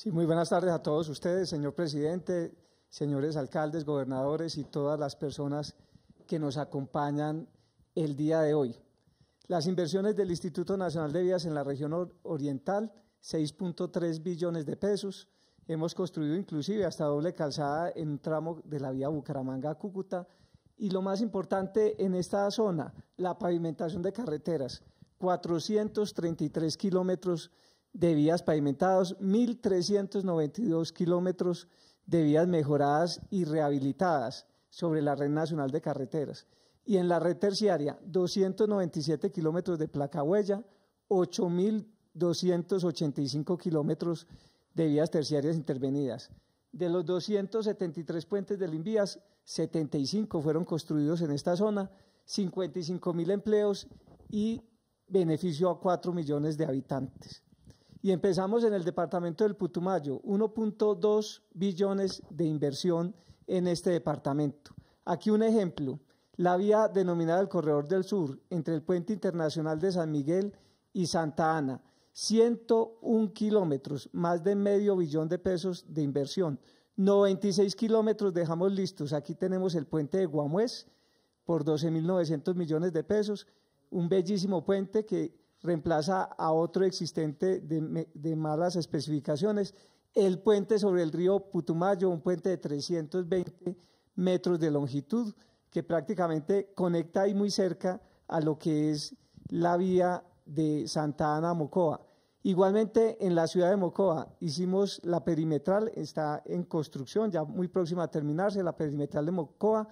Sí, muy buenas tardes a todos ustedes, señor presidente, señores alcaldes, gobernadores y todas las personas que nos acompañan el día de hoy. Las inversiones del Instituto Nacional de Vías en la región oriental, 6.3 billones de pesos. Hemos construido inclusive hasta doble calzada en un tramo de la vía Bucaramanga-Cúcuta. Y lo más importante en esta zona, la pavimentación de carreteras, 433 kilómetros de vías pavimentadas, 1.392 kilómetros de vías mejoradas y rehabilitadas sobre la red nacional de carreteras. Y en la red terciaria, 297 kilómetros de placa huella, 8.285 kilómetros de vías terciarias intervenidas. De los 273 puentes de Invías, 75 fueron construidos en esta zona, 55.000 empleos y beneficio a 4 millones de habitantes. Y empezamos en el departamento del Putumayo, 1.2 billones de inversión en este departamento. Aquí un ejemplo, la vía denominada el Corredor del Sur, entre el Puente Internacional de San Miguel y Santa Ana, 101 kilómetros, más de medio billón de pesos de inversión. 96 kilómetros dejamos listos. Aquí tenemos el puente de Guamués por 12.900 millones de pesos, un bellísimo puente que reemplaza a otro existente de, malas especificaciones, el puente sobre el río Putumayo, un puente de 320 metros de longitud, que prácticamente conecta y muy cerca a lo que es la vía de Santa Ana Mocoa. Igualmente en la ciudad de Mocoa hicimos la perimetral, está en construcción, ya muy próxima a terminarse, la perimetral de Mocoa,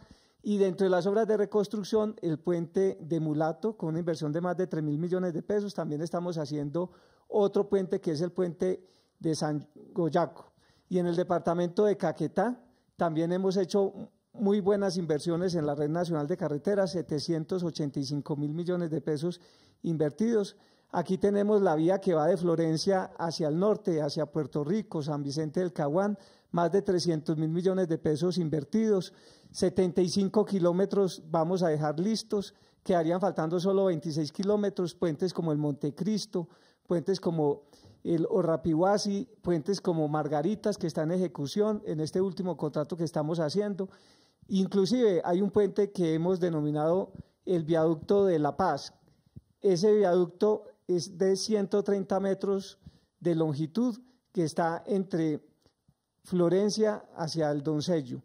y dentro de las obras de reconstrucción, el puente de Mulato, con una inversión de más de 3 mil millones de pesos, también estamos haciendo otro puente que es el puente de San Goyaco. Y en el departamento de Caquetá también hemos hecho muy buenas inversiones en la Red Nacional de Carreteras, 785 mil millones de pesos invertidos. Aquí tenemos la vía que va de Florencia hacia el norte, hacia Puerto Rico, San Vicente del Caguán, más de 300 mil millones de pesos invertidos, 75 kilómetros vamos a dejar listos, quedarían faltando solo 26 kilómetros, puentes como el Montecristo, puentes como el Orrapihuasi, puentes como Margaritas que está en ejecución en este último contrato que estamos haciendo. Inclusive hay un puente que hemos denominado el viaducto de La Paz. Ese viaducto es de 130 metros de longitud que está entre Florencia hacia el Doncello.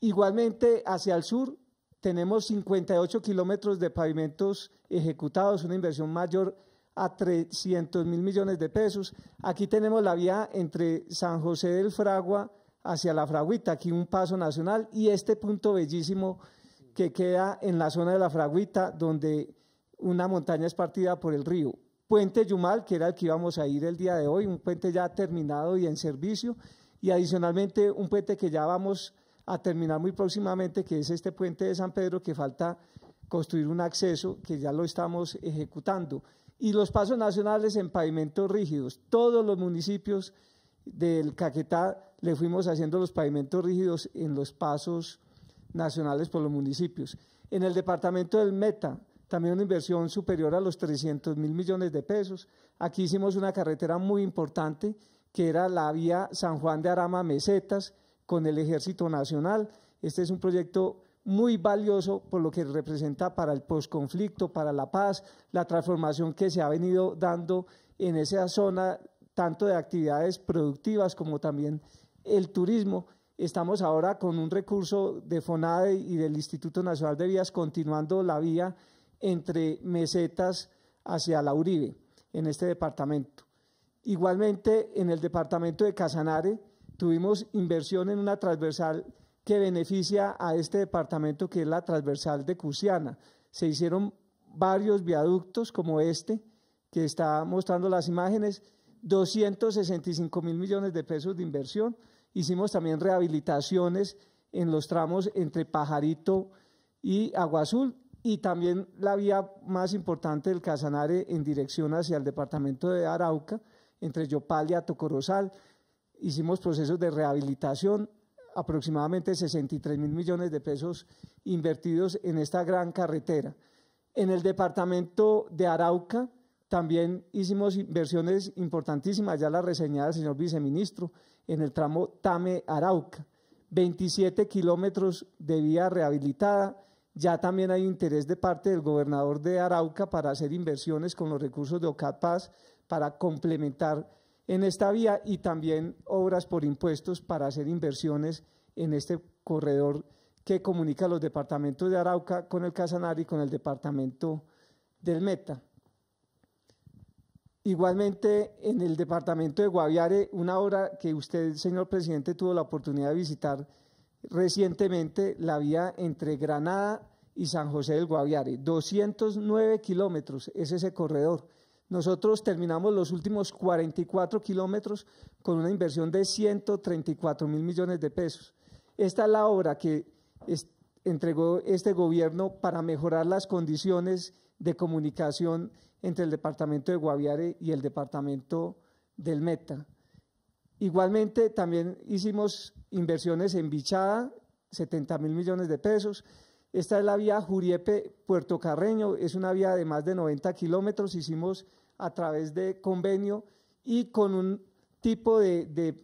Igualmente hacia el sur tenemos 58 kilómetros de pavimentos ejecutados, una inversión mayor a 300 mil millones de pesos. Aquí tenemos la vía entre San José del Fragua hacia la Fraguita, aquí un paso nacional, y este punto bellísimo que queda en la zona de la Fraguita, donde una montaña es partida por el río. Puente Yumal, que era el que íbamos a ir el día de hoy, un puente ya terminado y en servicio, y adicionalmente un puente que ya vamos a terminar muy próximamente, que es este puente de San Pedro, que falta construir un acceso que ya lo estamos ejecutando. Y los pasos nacionales en pavimentos rígidos. Todos los municipios del Caquetá le fuimos haciendo los pavimentos rígidos en los pasos nacionales por los municipios. En el departamento del Meta, también una inversión superior a los 300 mil millones de pesos. Aquí hicimos una carretera muy importante que era la vía San Juan de Arama Mesetas con el Ejército Nacional. Este es un proyecto muy valioso por lo que representa para el posconflicto, para la paz, la transformación que se ha venido dando en esa zona, tanto de actividades productivas como también el turismo. Estamos ahora con un recurso de FONADE y del Instituto Nacional de Vías continuando la vía entre mesetas hacia la Uribe en este departamento. Igualmente, en el departamento de Casanare tuvimos inversión en una transversal que beneficia a este departamento, que es la transversal de Cusiana. Se hicieron varios viaductos como este, que está mostrando las imágenes, 265 mil millones de pesos de inversión. Hicimos también rehabilitaciones en los tramos entre Pajarito y Agua Azul y también la vía más importante del Casanare en dirección hacia el departamento de Arauca, entre Yopal y Atocorozal. Hicimos procesos de rehabilitación, aproximadamente 63 mil millones de pesos invertidos en esta gran carretera. En el departamento de Arauca también hicimos inversiones importantísimas, ya las reseñaba el señor viceministro, en el tramo Tame-Arauca. 27 kilómetros de vía rehabilitada, ya también hay interés de parte del gobernador de Arauca para hacer inversiones con los recursos de Ocapaz para complementar en esta vía y también obras por impuestos para hacer inversiones en este corredor que comunica los departamentos de Arauca con el casanari y con el departamento del Meta. Igualmente, en el departamento de Guaviare, una obra que usted, señor presidente, tuvo la oportunidad de visitar, recientemente la vía entre Granada y San José del Guaviare, 209 kilómetros es ese corredor. Nosotros terminamos los últimos 44 kilómetros con una inversión de 134 mil millones de pesos. Esta es la obra que entregó este gobierno para mejorar las condiciones de comunicación entre el departamento de Guaviare y el departamento del Meta. Igualmente, también hicimos inversiones en Bichada, 70 mil millones de pesos. Esta es la vía Juriepe-Puerto Carreño, es una vía de más de 90 kilómetros, hicimos a través de convenio y con un tipo de,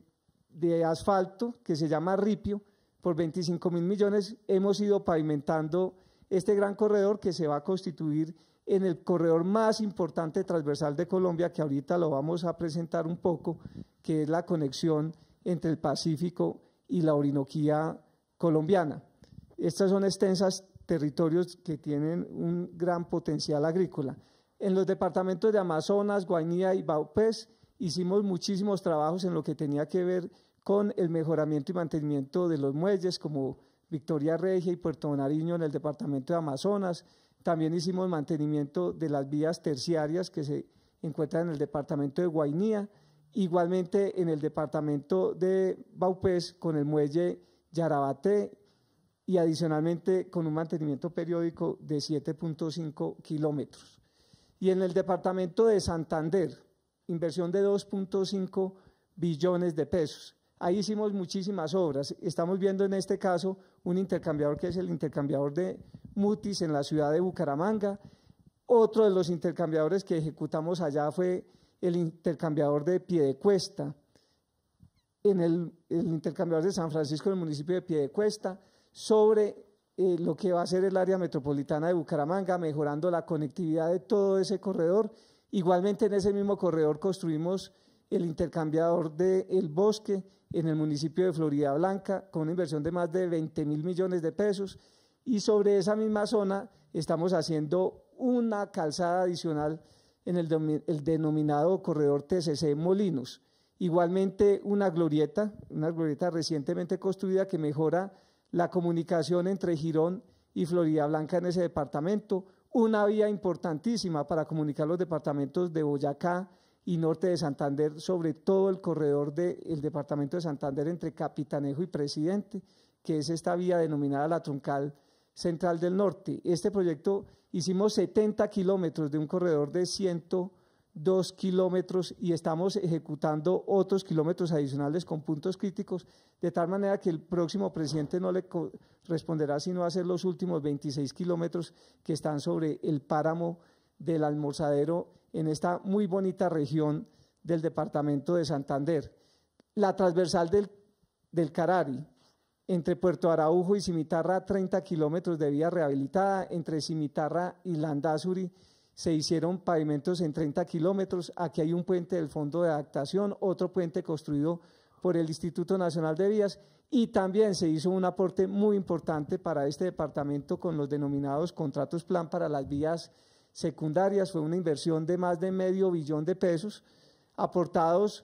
asfalto que se llama ripio, por 25 mil millones hemos ido pavimentando este gran corredor que se va a constituir en el corredor más importante transversal de Colombia, que ahorita lo vamos a presentar un poco, que es la conexión entre el Pacífico y la Orinoquía colombiana. Estas son extensas territorios que tienen un gran potencial agrícola. En los departamentos de Amazonas, Guainía y Baupés hicimos muchísimos trabajos en lo que tenía que ver con el mejoramiento y mantenimiento de los muelles como Victoria Regia y Puerto Nariño en el departamento de Amazonas, también hicimos mantenimiento de las vías terciarias que se encuentran en el departamento de Guainía, igualmente en el departamento de Baupés con el muelle Yarabaté y adicionalmente con un mantenimiento periódico de 7.5 kilómetros. Y en el departamento de Santander, inversión de 2.5 billones de pesos. Ahí hicimos muchísimas obras. Estamos viendo en este caso un intercambiador que es el intercambiador de Mutis en la ciudad de Bucaramanga. Otro de los intercambiadores que ejecutamos allá fue el intercambiador de Piedecuesta, en el, intercambiador de San Francisco en el municipio de Piedecuesta, sobre eh, lo que va a ser el área metropolitana de Bucaramanga, mejorando la conectividad de todo ese corredor. Igualmente en ese mismo corredor construimos el intercambiador del bosque en el municipio de Florida Blanca, con una inversión de más de 20 mil millones de pesos. Y sobre esa misma zona estamos haciendo una calzada adicional en el, denominado corredor TCC Molinos. Igualmente una glorieta, una glorieta recientemente construida que mejora la comunicación entre Girón y Florida Blanca en ese departamento, una vía importantísima para comunicar los departamentos de Boyacá y norte de Santander, sobre todo el corredor del el departamento de Santander entre Capitanejo y Presidente, que es esta vía denominada la Troncal Central del Norte. Este proyecto hicimos 70 kilómetros de un corredor de 102 kilómetros y estamos ejecutando otros kilómetros adicionales con puntos críticos, de tal manera que el próximo presidente no le responderá sino hacer los últimos 26 kilómetros que están sobre el páramo del almorzadero en esta muy bonita región del departamento de Santander. La transversal del, del Carari, entre Puerto Araujo y Cimitarra, 30 kilómetros de vía rehabilitada, entre Cimitarra y Landazuri se hicieron pavimentos en 30 kilómetros, aquí hay un puente del Fondo de Adaptación, otro puente construido por el Instituto Nacional de Vías y también se hizo un aporte muy importante para este departamento con los denominados contratos plan para las vías secundarias fue una inversión de más de medio billón de pesos, aportados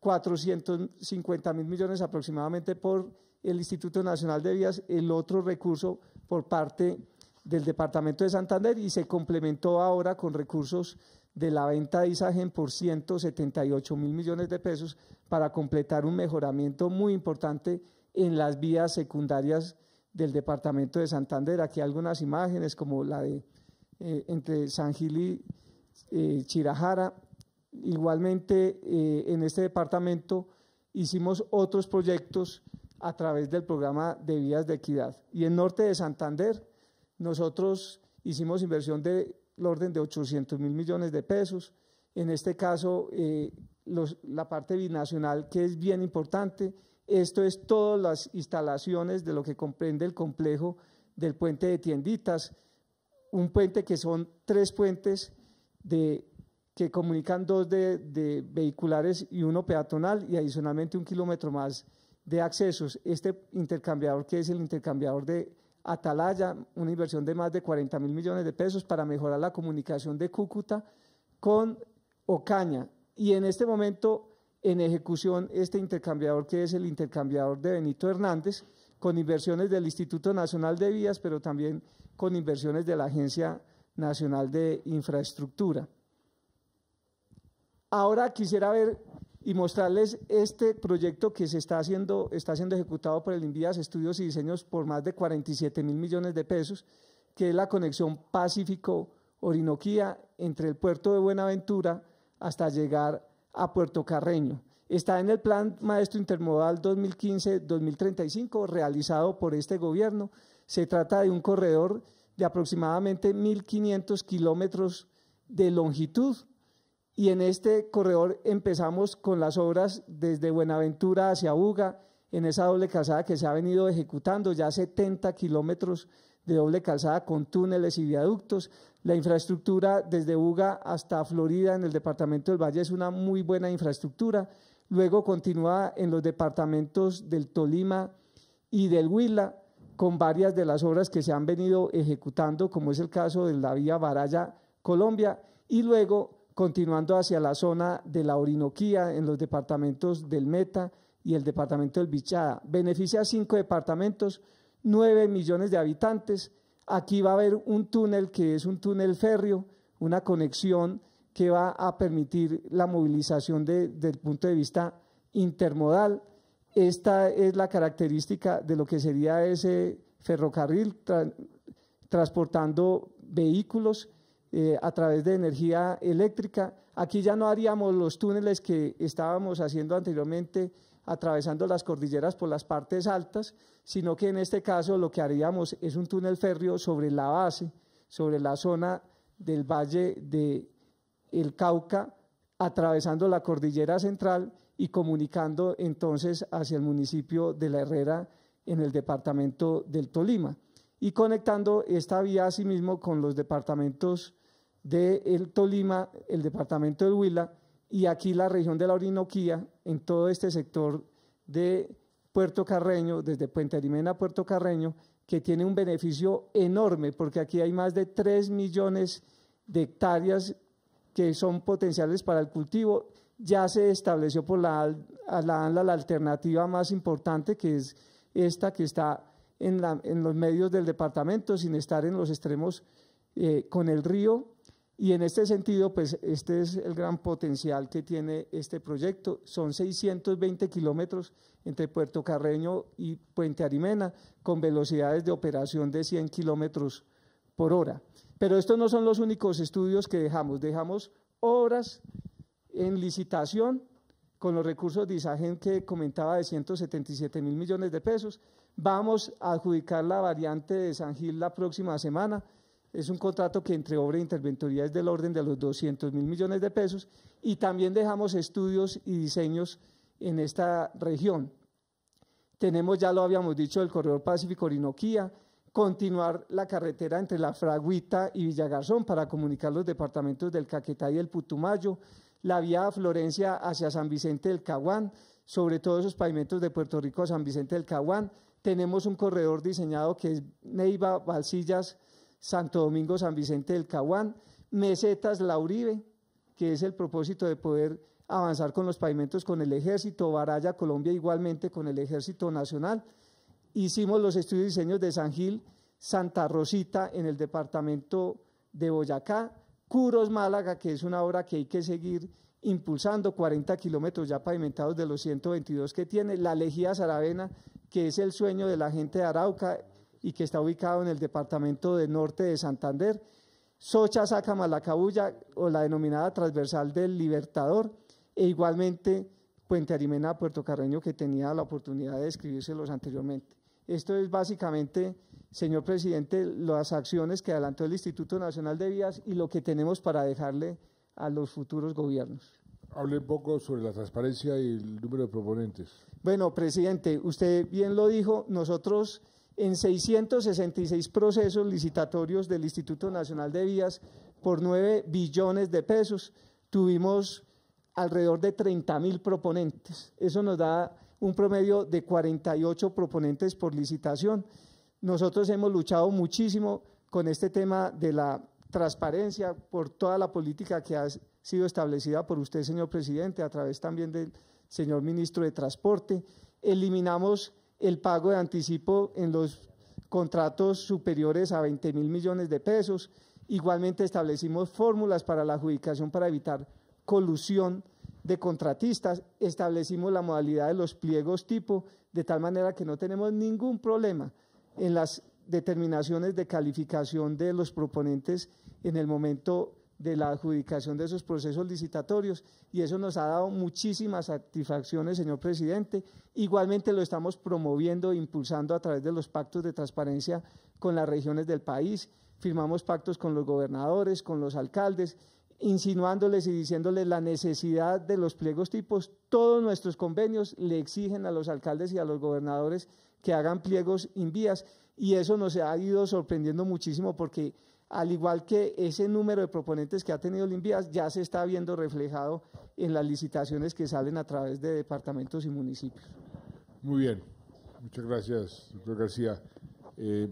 450 mil millones aproximadamente por el Instituto Nacional de Vías, el otro recurso por parte del Departamento de Santander y se complementó ahora con recursos de la venta de Isagen por 178 mil millones de pesos para completar un mejoramiento muy importante en las vías secundarias del departamento de Santander. Aquí algunas imágenes como la de eh, entre San Gil y eh, Chirajara. Igualmente, eh, en este departamento hicimos otros proyectos a través del programa de vías de equidad. Y en norte de Santander, nosotros hicimos inversión del orden de 800 mil millones de pesos. En este caso, la parte binacional, que es bien importante, esto es todas las instalaciones de lo que comprende el complejo del puente de tienditas, un puente que son tres puentes que comunican dos de, de vehiculares y uno peatonal y adicionalmente un kilómetro más de accesos. Este intercambiador que es el intercambiador de Atalaya, una inversión de más de 40 mil millones de pesos para mejorar la comunicación de Cúcuta con Ocaña. Y en este momento en ejecución este intercambiador que es el intercambiador de Benito Hernández, con inversiones del Instituto Nacional de Vías, pero también con inversiones de la Agencia Nacional de Infraestructura. Ahora quisiera ver y mostrarles este proyecto que se está haciendo, está siendo ejecutado por el Invías Estudios y Diseños por más de 47 mil millones de pesos, que es la conexión Pacífico-Orinoquía entre el puerto de Buenaventura hasta llegar a Puerto Carreño. Está en el Plan Maestro Intermodal 2015-2035 realizado por este gobierno se trata de un corredor de aproximadamente 1.500 kilómetros de longitud y en este corredor empezamos con las obras desde Buenaventura hacia Uga, en esa doble calzada que se ha venido ejecutando, ya 70 kilómetros de doble calzada con túneles y viaductos. La infraestructura desde Uga hasta Florida en el departamento del Valle es una muy buena infraestructura. Luego continúa en los departamentos del Tolima y del Huila con varias de las obras que se han venido ejecutando, como es el caso de la vía Baraya Colombia, y luego continuando hacia la zona de la Orinoquía, en los departamentos del Meta y el departamento del Bichada. Beneficia a cinco departamentos, nueve millones de habitantes. Aquí va a haber un túnel que es un túnel férreo, una conexión que va a permitir la movilización desde el punto de vista intermodal. Esta es la característica de lo que sería ese ferrocarril transportando vehículos eh, a través de energía eléctrica. Aquí ya no haríamos los túneles que estábamos haciendo anteriormente atravesando las cordilleras por las partes altas, sino que en este caso lo que haríamos es un túnel férreo sobre la base, sobre la zona del valle de el Cauca, atravesando la cordillera central y comunicando entonces hacia el municipio de La Herrera en el departamento del Tolima y conectando esta vía asimismo con los departamentos del de Tolima, el departamento del Huila y aquí la región de la Orinoquía en todo este sector de Puerto Carreño, desde Puente Arimena a Puerto Carreño, que tiene un beneficio enorme porque aquí hay más de 3 millones de hectáreas que son potenciales para el cultivo ya se estableció por la, ANLA la alternativa más importante, que es esta que está en, la, en los medios del departamento, sin estar en los extremos eh, con el río. Y en este sentido, pues este es el gran potencial que tiene este proyecto. Son 620 kilómetros entre Puerto Carreño y Puente Arimena, con velocidades de operación de 100 kilómetros por hora. Pero estos no son los únicos estudios que dejamos. Dejamos obras en licitación con los recursos de ISAGEN que comentaba de 177 mil millones de pesos. Vamos a adjudicar la variante de San Gil la próxima semana. Es un contrato que entre obra e interventoría es del orden de los 200 mil millones de pesos y también dejamos estudios y diseños en esta región. Tenemos, ya lo habíamos dicho, el corredor Pacífico-Orinoquía, continuar la carretera entre La Fraguita y Villagarzón para comunicar los departamentos del Caquetá y el Putumayo, la vía Florencia hacia San Vicente del Caguán, sobre todo esos pavimentos de Puerto Rico a San Vicente del Caguán. Tenemos un corredor diseñado que es Neiva, Valsillas, Santo Domingo, San Vicente del Caguán, Mesetas, La Uribe, que es el propósito de poder avanzar con los pavimentos con el ejército, Baraya, Colombia igualmente con el ejército nacional. Hicimos los estudios de diseño de San Gil, Santa Rosita en el departamento de Boyacá, Curos Málaga, que es una obra que hay que seguir impulsando 40 kilómetros ya pavimentados de los 122 que tiene, la Lejía Saravena, que es el sueño de la gente de Arauca y que está ubicado en el departamento de norte de Santander, Socha Saca Malacabulla, o la denominada transversal del Libertador, e igualmente Puente Arimena Puerto Carreño, que tenía la oportunidad de los anteriormente. Esto es básicamente señor presidente, las acciones que adelantó el Instituto Nacional de Vías y lo que tenemos para dejarle a los futuros gobiernos. Hable un poco sobre la transparencia y el número de proponentes. Bueno, presidente, usted bien lo dijo, nosotros en 666 procesos licitatorios del Instituto Nacional de Vías por 9 billones de pesos tuvimos alrededor de 30 mil proponentes. Eso nos da un promedio de 48 proponentes por licitación. Nosotros hemos luchado muchísimo con este tema de la transparencia por toda la política que ha sido establecida por usted, señor presidente, a través también del señor ministro de Transporte. Eliminamos el pago de anticipo en los contratos superiores a 20 mil millones de pesos. Igualmente establecimos fórmulas para la adjudicación para evitar colusión de contratistas. Establecimos la modalidad de los pliegos tipo, de tal manera que no tenemos ningún problema en las determinaciones de calificación de los proponentes en el momento de la adjudicación de esos procesos licitatorios y eso nos ha dado muchísimas satisfacciones, señor presidente. Igualmente lo estamos promoviendo e impulsando a través de los pactos de transparencia con las regiones del país. Firmamos pactos con los gobernadores, con los alcaldes, insinuándoles y diciéndoles la necesidad de los pliegos tipos. Todos nuestros convenios le exigen a los alcaldes y a los gobernadores que hagan pliegos en vías, Y eso nos ha ido sorprendiendo muchísimo porque al igual que ese número de proponentes que ha tenido Invías, ya se está viendo reflejado en las licitaciones que salen a través de departamentos y municipios. Muy bien, muchas gracias, doctor García. Eh,